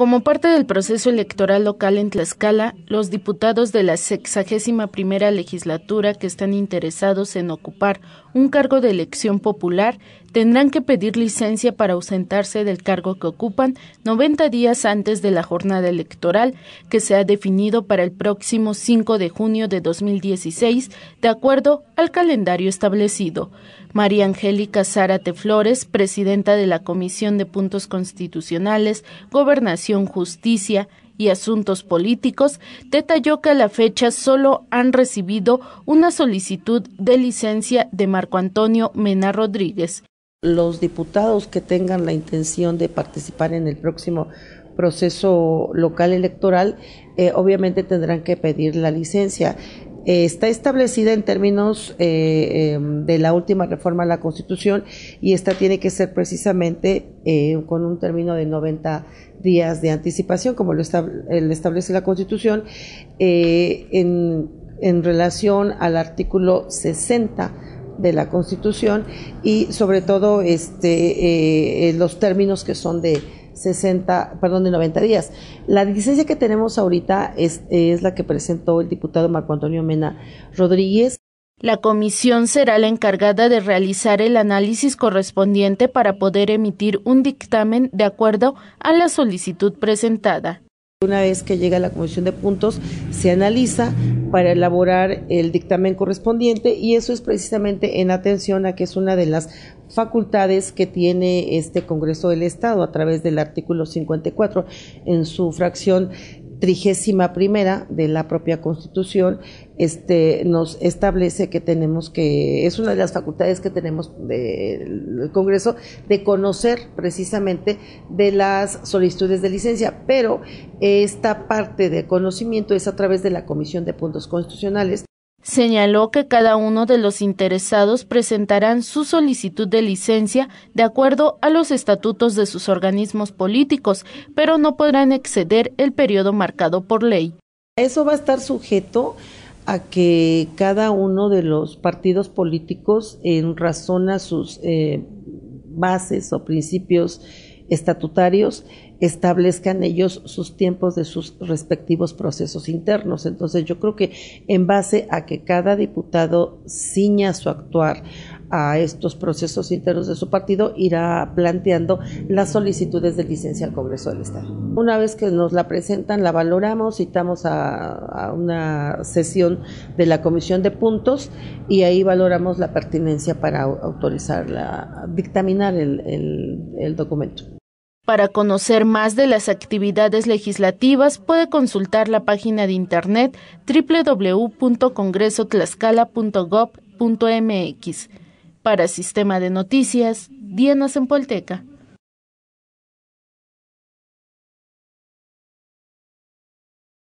Como parte del proceso electoral local en Tlaxcala, los diputados de la sexagésima primera legislatura que están interesados en ocupar un cargo de elección popular tendrán que pedir licencia para ausentarse del cargo que ocupan 90 días antes de la jornada electoral que se ha definido para el próximo 5 de junio de 2016, de acuerdo al calendario establecido. María Angélica Zárate Flores, presidenta de la Comisión de Puntos Constitucionales, Gobernación Justicia y Asuntos Políticos, detalló que a la fecha solo han recibido una solicitud de licencia de Marco Antonio Mena Rodríguez. Los diputados que tengan la intención de participar en el próximo proceso local electoral, eh, obviamente tendrán que pedir la licencia está establecida en términos eh, em, de la última reforma a la Constitución y esta tiene que ser precisamente eh, con un término de 90 días de anticipación, como lo, eh, establece la Constitución, en, en relación al artículo 60 de la Constitución y sobre todo este, eh, eh, los términos que son de 60, perdón, de 90 días. La licencia que tenemos ahorita es, es la que presentó el diputado Marco Antonio Mena Rodríguez. La comisión será la encargada de realizar el análisis correspondiente para poder emitir un dictamen de acuerdo a la solicitud presentada. Una vez que llega a la comisión de puntos, se analiza, para elaborar el dictamen correspondiente y eso es precisamente en atención a que es una de las facultades que tiene este Congreso del Estado a través del artículo 54 en su fracción trigésima primera de la propia Constitución este, nos establece que tenemos que, es una de las facultades que tenemos del Congreso, de conocer precisamente de las solicitudes de licencia, pero esta parte de conocimiento es a través de la Comisión de Puntos Constitucionales, Señaló que cada uno de los interesados presentarán su solicitud de licencia de acuerdo a los estatutos de sus organismos políticos, pero no podrán exceder el periodo marcado por ley. Eso va a estar sujeto a que cada uno de los partidos políticos en razón a sus eh, bases o principios estatutarios establezcan ellos sus tiempos de sus respectivos procesos internos. Entonces yo creo que en base a que cada diputado ciña su actuar a estos procesos internos de su partido, irá planteando las solicitudes de licencia al Congreso del Estado. Una vez que nos la presentan, la valoramos, citamos a, una sesión de la Comisión de Puntos y ahí valoramos la pertinencia para autorizar, la, dictaminar el documento. Para conocer más de las actividades legislativas puede consultar la página de internet www.congresotlaxcala.gov.mx. Para Sistema de Noticias, en Polteca.